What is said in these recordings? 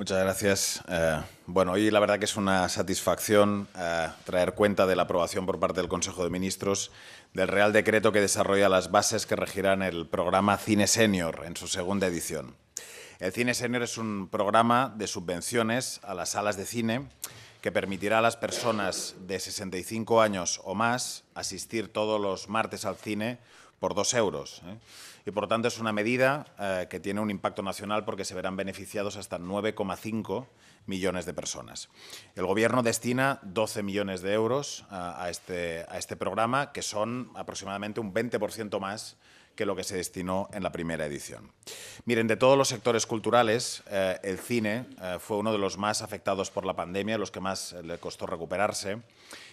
Muchas gracias. Eh, bueno, hoy la verdad que es una satisfacción eh, traer cuenta de la aprobación por parte del Consejo de Ministros del Real Decreto que desarrolla las bases que regirán el programa Cine Senior en su segunda edición. El Cine Senior es un programa de subvenciones a las salas de cine que permitirá a las personas de 65 años o más asistir todos los martes al cine por dos euros. ¿eh? Y por tanto es una medida eh, que tiene un impacto nacional porque se verán beneficiados hasta 9,5 millones de personas. El Gobierno destina 12 millones de euros a, este, a este programa, que son aproximadamente un 20% más que lo que se destinó en la primera edición. Miren, de todos los sectores culturales, eh, el cine fue uno de los más afectados por la pandemia, los que más le costó recuperarse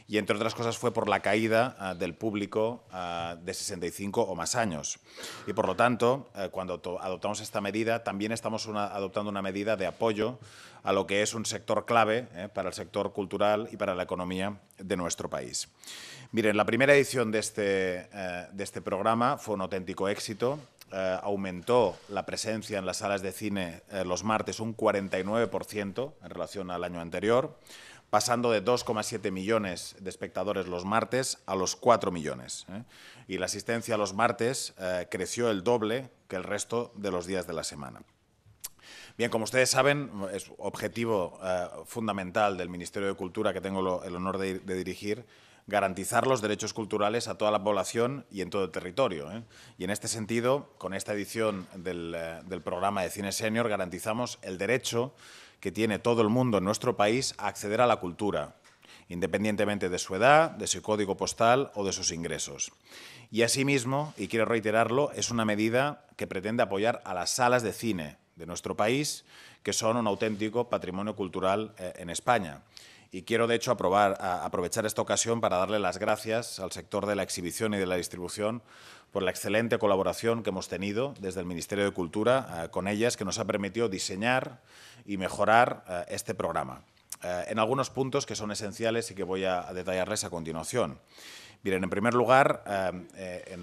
y entre otras cosas fue por la caída ah, del público ah, de 65 o más años. Y por lo tanto, eh, cuando adoptamos esta medida, también estamos adoptando una medida de apoyo a lo que es un sector clave eh, para el sector cultural y para la economía de nuestro país. Miren, la primera edición de este, eh, de este programa fue un auténtico éxito. aumentó la presencia en las salas de cine los martes un 49% en relación al año anterior pasando de 2,7 millones de espectadores los martes a los 4 millones. ¿eh? Y la asistencia los martes eh, creció el doble que el resto de los días de la semana. Bien, como ustedes saben, es objetivo eh, fundamental del Ministerio de Cultura que tengo el honor de, de dirigir garantizar los derechos culturales a toda la población y en todo el territorio. ¿eh? Y en este sentido, con esta edición eh, del, programa de Cine Senior, garantizamos el derecho que tiene todo el mundo en nuestro país a acceder a la cultura, independientemente de su edad, de su código postal o de sus ingresos. Y asimismo, y quiero reiterarlo, es una medida que pretende apoyar a las salas de cine de nuestro país, que son un auténtico patrimonio cultural eh, en España. Y quiero, de hecho, aprobar, aprovechar esta ocasión para darle las gracias al sector de la exhibición y de la distribución por la excelente colaboración que hemos tenido desde el Ministerio de Cultura eh, con ellas, que nos ha permitido diseñar y mejorar eh, este programa, eh, en algunos puntos que son esenciales y que voy a, detallarles a continuación. Miren, en primer lugar, en